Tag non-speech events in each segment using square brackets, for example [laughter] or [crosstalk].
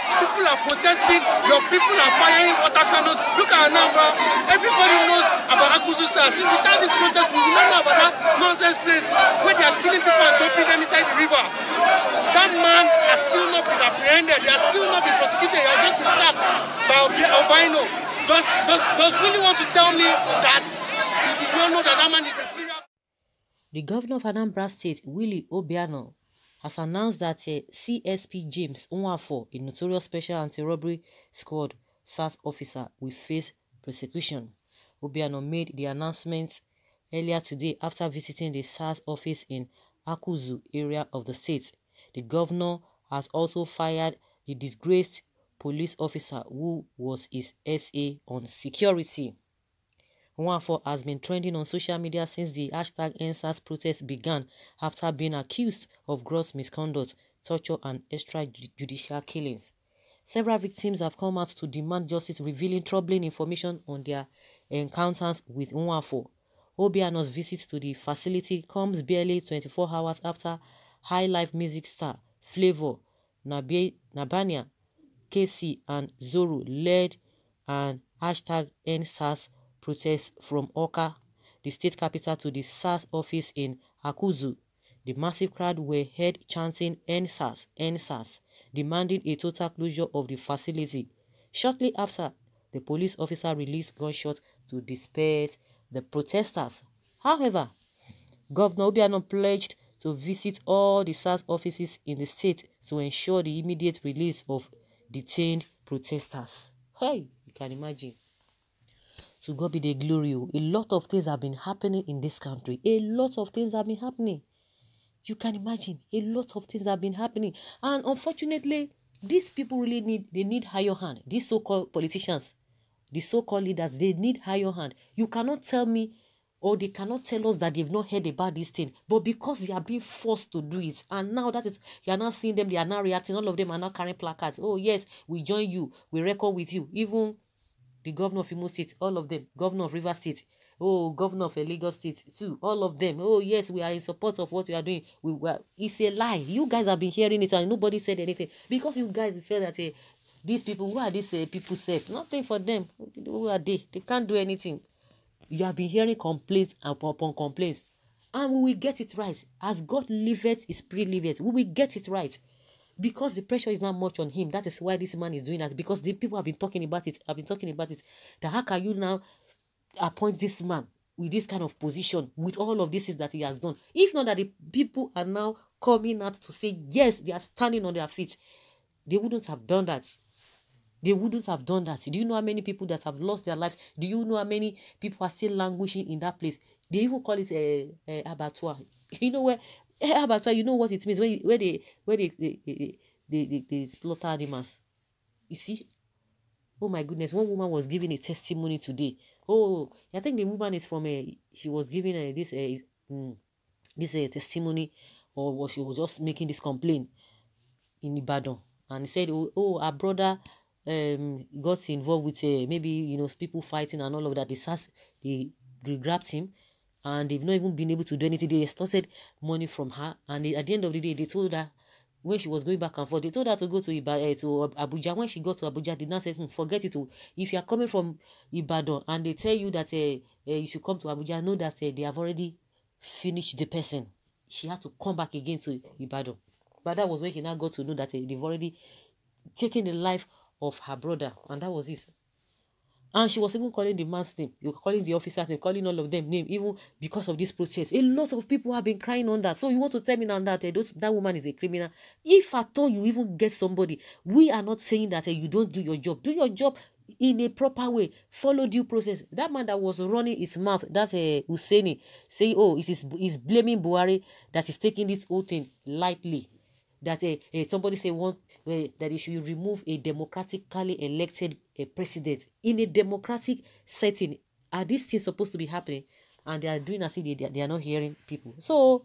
country, people are protesting, your people are firing water cannons. Look at Anambra. Everybody knows about Akuzu SARS. Without this protest, we would not know about that nonsense place where they are killing people and dumping them inside the river. That man has still not been apprehended. He has still not been prosecuted. He has just been sacked by Albino. Does, does, does really want to tell me that he did not know that that man is a serial The governor of Anambra State, Willie Obiano, has announced that uh, eh, CSP James Unwafo, a notorious special anti-robbery squad SAS officer, will face prosecution. Obiano made the announcement earlier today after visiting the SAS office in Akuzu area of the state. The governor has also fired the disgraced police officer who was his SA on security. Nwafor has been trending on social media since the hashtag NSAS protest began after being accused of gross misconduct, torture and extrajudicial killings. Several victims have come out to demand justice, revealing troubling information on their encounters with Nwafor. Obiano's visit to the facility comes barely 24 hours after high life music star Flavor Nabe, Nabania, Casey, and Zoro led an hashtag NSAS protests from Oka, the state capital to the SARS office in Akuzu. The massive crowd were heard chanting NSAS, NSAS, demanding a total closure of the facility. Shortly after, the police officer released gunshots to disperse the protesters. However, Governor Obiano pledged to visit all the SARS offices in the state to ensure the immediate release of detained protesters. Hey, you can imagine. To God be the glory. Oh. A lot of things have been happening in this country. A lot of things have been happening. You can imagine a lot of things have been happening. And unfortunately, these people really need they need higher hand. These so-called politicians, the so-called leaders, they need higher hand. You cannot tell me or they cannot tell us that they've not heard about this thing. But because they are being forced to do it, and now that is you are now seeing them, they are now reacting. All of them are now carrying placards. Oh, yes, we join you, we reckon with you. Even the governor of Imo State, all of them, governor of Rivers State, oh, governor of Lagos State, too, all of them. Oh, yes, we are in support of what you are doing. We were. It's a lie. You guys have been hearing it and nobody said anything because you guys feel that uh, these people, who are these uh, people safe? Nothing for them. Who are they? They can't do anything. You have been hearing complaints upon complaints. And we will get it right. As God liveth, his spirit liveth. We will get it right. because the pressure is not much on him. That is why this man is doing that because the people have been talking about it. I've been talking about it. That how can you now appoint this man with this kind of position with all of this that he has done? If not that the people are now coming out to say yes, they are standing on their feet, they wouldn't have done that. They wouldn't have done that. Do you know how many people that have lost their lives? Do you know how many people are still languishing in that place? They even call it a, eh, a eh, abattoir. You know where Eh, how about you know what it means when you, when they when they they, they they, they, they slaughter animals you see oh my goodness one woman was giving a testimony today oh i think the woman is from a eh, she was giving a, eh, this a, mm, this a testimony or was she was just making this complaint in ibadan and he said oh, oh our brother um got involved with uh, maybe you know people fighting and all of that they, they grabbed him and they've not even been able to do anything. They extorted money from her, and they, at the end of the day, they told her when she was going back and forth, they told her to go to Iba, uh, to Abuja. When she got to Abuja, they now said, hmm, "Forget it. Oh. If you are coming from Ibadan and they tell you that uh, uh, you should come to Abuja, know that they have already finished the person." She had to come back again to Ibadan, but that was when she now got to know that they've already taken the life of her brother, and that was it. And she was even calling the man's name, you calling the officer's name, calling all of them name, even because of this protest. A lot of people have been crying on that. So you want to tell me now that eh, those, that woman is a criminal? If at all you even get somebody, we are not saying that eh, you don't do your job. Do your job in a proper way. Follow due process. That man that was running his mouth, that's a uh, eh, Husseini, saying, oh, he's, he's blaming Buhari that he's taking this whole thing lightly that uh, somebody say want eh, that they should remove a democratically elected president in a democratic setting. Are these things supposed to be happening? And they are doing as if they, they are not hearing people. So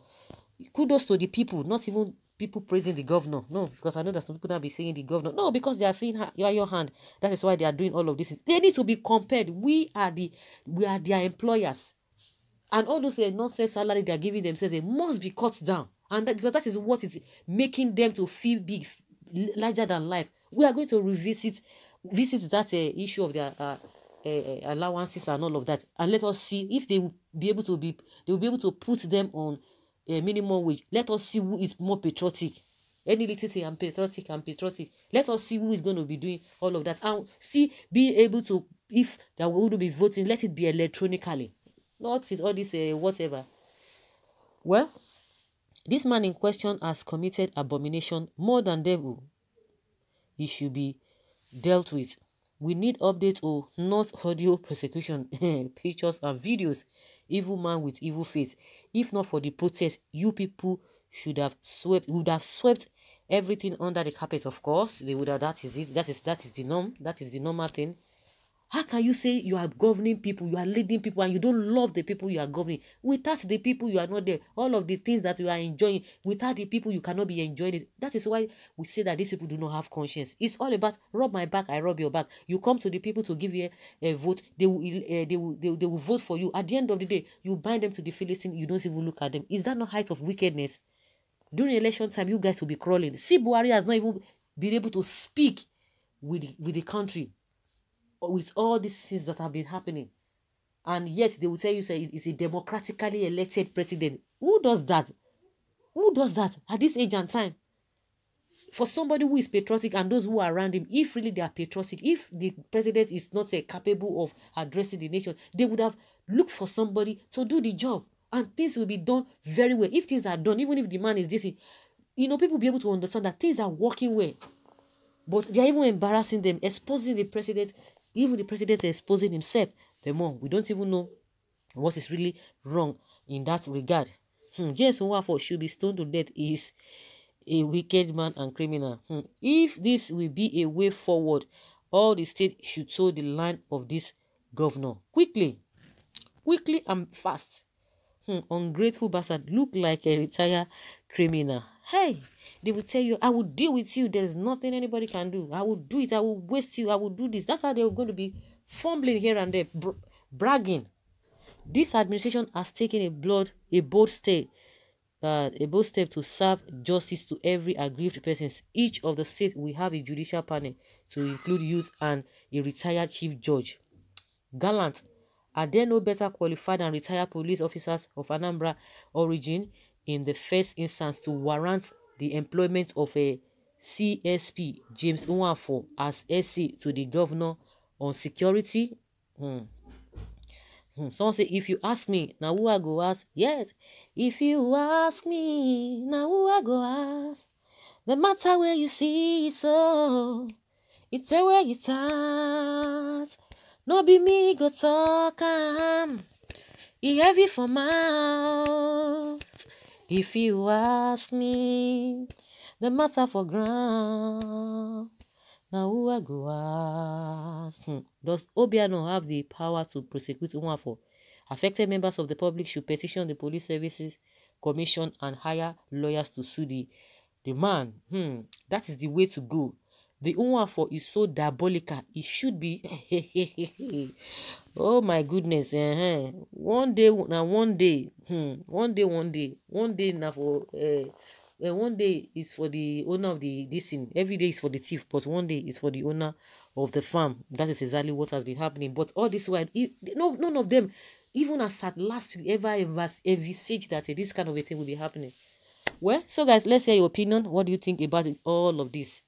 kudos to the people, not even people praising the governor. No, because I know that some people now be saying the governor. No, because they are seeing her, your, your hand. That is why they are doing all of this. They need to be compared. We are the we are their employers. And all those uh, nonsense salary they are giving themselves, they must be cut down. and that, because that is what is making them to feel big larger than life we are going to revisit visit that uh, issue of their uh, uh, allowances and all of that and let us see if they will be able to be they will be able to put them on a eh, minimum wage let us see who is more patriotic any little thing i'm patriotic i'm patriotic let us see who is going to be doing all of that and see being able to if that we will be voting let it be electronically not all this uh, whatever well This man in question has committed abomination more than devil. He should be dealt with. We need updates or oh, not audio [laughs] prosecution, [laughs] pictures and videos. Evil man with evil face. If not for the protest, you people should have swept would have swept everything under the carpet, of course. They would have that is it. That is that is the norm. That is the normal thing. How can you say you are governing people, you are leading people, and you don't love the people you are governing? Without the people, you are not there. All of the things that you are enjoying, without the people, you cannot be enjoying it. That is why we say that these people do not have conscience. It's all about rub my back, I rub your back. You come to the people to give you a, a vote, they will, uh, they, will, they, they will vote for you. At the end of the day, you bind them to the Philistine, you don't even look at them. Is that not height of wickedness? During election time, you guys will be crawling. See, Buhari has not even been able to speak with the, with the country with all these things that have been happening. And yet they will tell you, say, it's a democratically elected president. Who does that? Who does that at this age and time? For somebody who is patriotic and those who are around him, if really they are patriotic, if the president is not uh, capable of addressing the nation, they would have looked for somebody to do the job. And things will be done very well. If things are done, even if the man is this, you know, people will be able to understand that things are working well. But they are even embarrassing them, exposing the president even the president is exposing himself the more. We don't even know what is really wrong in that regard. Hmm. James Nwafo should be stoned to death. He is a wicked man and criminal. Hmm. If this will be a way forward, all the state should toe the line of this governor quickly, quickly and fast. Hmm. Ungrateful bastard, look like a retired criminal. Hey. They will tell you, I will deal with you. There is nothing anybody can do. I will do it. I will waste you. I will do this. That's how they're going to be fumbling here and there, bra bragging. This administration has taken a blood, a bold step, uh, a bold step to serve justice to every aggrieved person. Each of the states will have a judicial panel to include youth and a retired chief judge. Gallant, are there no better qualified and retired police officers of Anambra origin in the first instance to warrant the employment of a CSP James Nwafor as SA to the governor on security. Hmm. hmm. Someone say, if you ask me, now who I go ask? Yes. If you ask me, now who I go ask? The matter where you see so, it's a way it starts. No be me go talk am. heavy for mouth. If you ask me the matter for ground, now who I go ask? Hmm. Does Obiano have the power to prosecute Nwafo? Affected members of the public should petition the Police Services Commission and hire lawyers to sue the, the man. Hmm. That is the way to go. The for is so diabolical. It should be. [laughs] oh my goodness. Uh -huh. One day, now one day, hmm, one day, one day, one day now for. Uh, uh, one day is for the owner of the this thing. Every day is for the thief, but one day is for the owner of the farm. That is exactly what has been happening. But all this while, no, none of them, even as at last we ever ever that uh, this kind of a thing will be happening. Well, so guys, let's hear your opinion. What do you think about it, all of this?